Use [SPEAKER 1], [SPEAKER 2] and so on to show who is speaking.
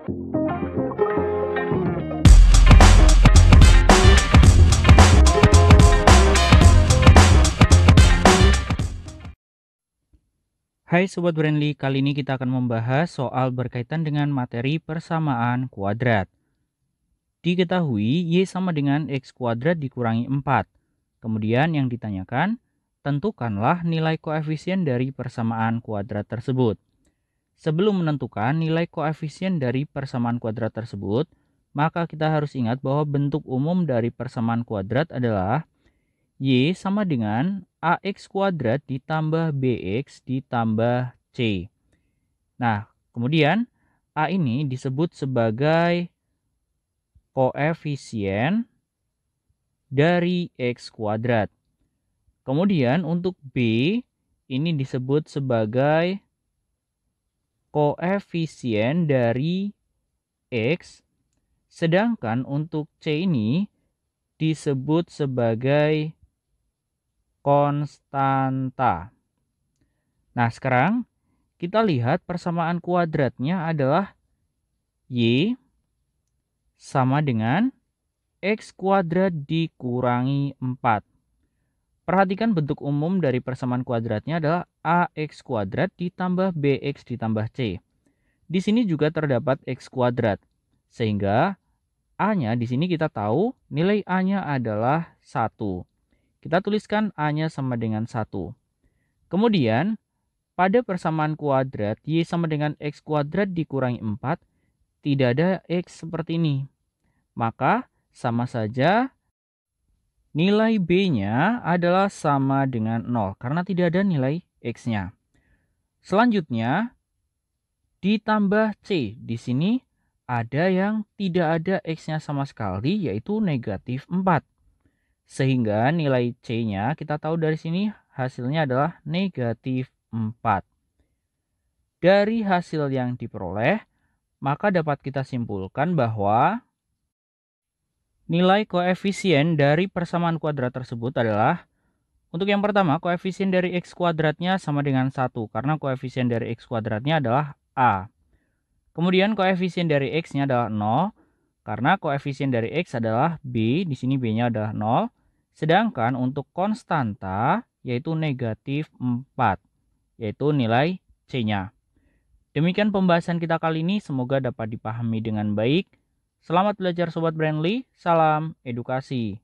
[SPEAKER 1] Hai Sobat Brandly, kali ini kita akan membahas soal berkaitan dengan materi persamaan kuadrat. Diketahui Y sama dengan X kuadrat dikurangi 4. Kemudian yang ditanyakan, tentukanlah nilai koefisien dari persamaan kuadrat tersebut. Sebelum menentukan nilai koefisien dari persamaan kuadrat tersebut, maka kita harus ingat bahwa bentuk umum dari persamaan kuadrat adalah Y sama dengan AX kuadrat ditambah BX ditambah C. Nah, kemudian A ini disebut sebagai koefisien dari X kuadrat. Kemudian untuk B ini disebut sebagai koefisien dari X, sedangkan untuk C ini disebut sebagai konstanta. Nah, sekarang kita lihat persamaan kuadratnya adalah Y sama dengan X kuadrat dikurangi 4. Perhatikan bentuk umum dari persamaan kuadratnya adalah ax kuadrat ditambah bx ditambah c. Di sini juga terdapat x kuadrat. Sehingga a-nya di sini kita tahu nilai a-nya adalah 1. Kita tuliskan a-nya sama dengan 1. Kemudian pada persamaan kuadrat y sama dengan x kuadrat dikurangi 4 tidak ada x seperti ini. Maka sama saja Nilai B-nya adalah sama dengan 0 karena tidak ada nilai X-nya. Selanjutnya, ditambah C. Di sini ada yang tidak ada X-nya sama sekali yaitu negatif 4. Sehingga nilai C-nya kita tahu dari sini hasilnya adalah negatif 4. Dari hasil yang diperoleh, maka dapat kita simpulkan bahwa Nilai koefisien dari persamaan kuadrat tersebut adalah untuk yang pertama, koefisien dari x kuadratnya sama dengan 1 karena koefisien dari x kuadratnya adalah a. Kemudian koefisien dari x-nya adalah 0 karena koefisien dari x adalah b, di sini b-nya adalah 0. Sedangkan untuk konstanta yaitu negatif 4, yaitu nilai c-nya. Demikian pembahasan kita kali ini, semoga dapat dipahami dengan baik. Selamat belajar Sobat Brandly, salam edukasi.